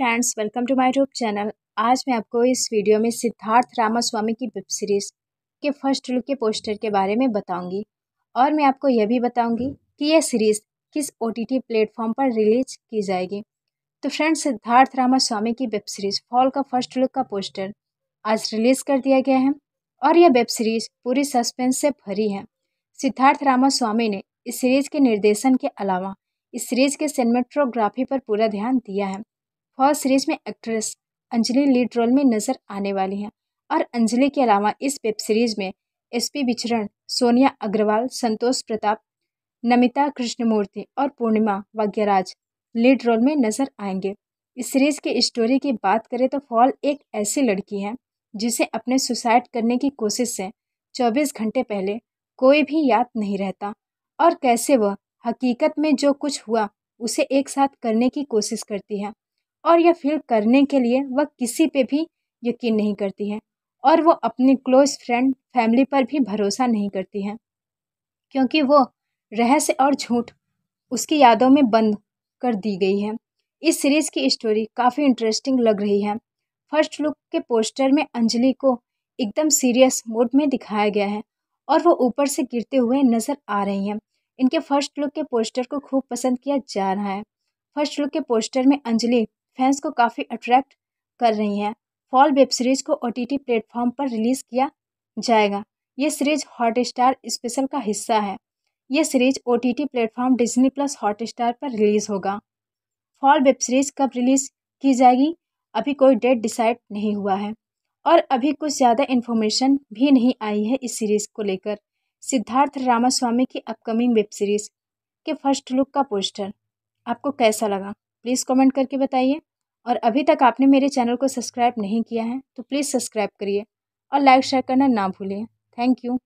friends welcome to my YouTube channel आज मैं आपको इस वीडियो में सिद्धार्थ रामास्वामी की वेब सीरीज़ के फर्स्ट लुक के पोस्टर के बारे में बताऊंगी और मैं आपको यह भी बताऊंगी कि यह सीरीज़ किस ओ टी प्लेटफॉर्म पर रिलीज की जाएगी तो फ्रेंड्स सिद्धार्थ रामास्वामी की वेब सीरीज़ फॉल का फर्स्ट लुक का पोस्टर आज रिलीज़ कर दिया गया है और यह वेब सीरीज़ पूरी सस्पेंस से भरी है सिद्धार्थ रामास्वामी ने इस सीरीज़ के निर्देशन के अलावा इस सीरीज़ के सिनेमेटोग्राफी पर पूरा ध्यान दिया है और सीरीज में एक्ट्रेस अंजलि लीड रोल में नजर आने वाली हैं और अंजलि के अलावा इस वेब सीरीज में एसपी विचरण सोनिया अग्रवाल संतोष प्रताप नमिता कृष्णमूर्ति और पूर्णिमा वाग्यराज लीड रोल में नजर आएंगे इस सीरीज के स्टोरी की बात करें तो फॉल एक ऐसी लड़की है जिसे अपने सुसाइड करने की कोशिश से 24 घंटे पहले कोई भी याद नहीं रहता और कैसे वह हकीकत में जो कुछ हुआ उसे एक साथ करने की कोशिश करती है और यह फ़ील करने के लिए वह किसी पे भी यकीन नहीं करती है और वो अपने क्लोज फ्रेंड फैमिली पर भी भरोसा नहीं करती है क्योंकि वो रहस्य और झूठ उसकी यादों में बंद कर दी गई है इस सीरीज़ की स्टोरी काफ़ी इंटरेस्टिंग लग रही है फर्स्ट लुक के पोस्टर में अंजलि को एकदम सीरियस मोड में दिखाया गया है और वो ऊपर से गिरते हुए नज़र आ रही हैं इनके फर्स्ट लुक के पोस्टर को खूब पसंद किया जा रहा है फर्स्ट लुक के पोस्टर में अंजलि फैंस को काफ़ी अट्रैक्ट कर रही हैं फॉल वेब सीरीज़ को ओ टी प्लेटफॉर्म पर रिलीज़ किया जाएगा ये सीरीज हॉटस्टार स्पेशल का हिस्सा है ये series O T platform Disney plus Hotstar पर रिलीज़ होगा फॉल वेब सीरीज़ कब रिलीज़ की जाएगी अभी कोई डेट डिसाइड नहीं हुआ है और अभी कुछ ज़्यादा इन्फॉर्मेशन भी नहीं आई है इस सीरीज़ को लेकर सिद्धार्थ रामास्वामी की अपकमिंग वेब सीरीज़ के फर्स्ट लुक का पोस्टर आपको कैसा लगा प्लीज़ कमेंट करके बताइए और अभी तक आपने मेरे चैनल को सब्सक्राइब नहीं किया है तो प्लीज़ सब्सक्राइब करिए और लाइक शेयर करना ना भूलें थैंक यू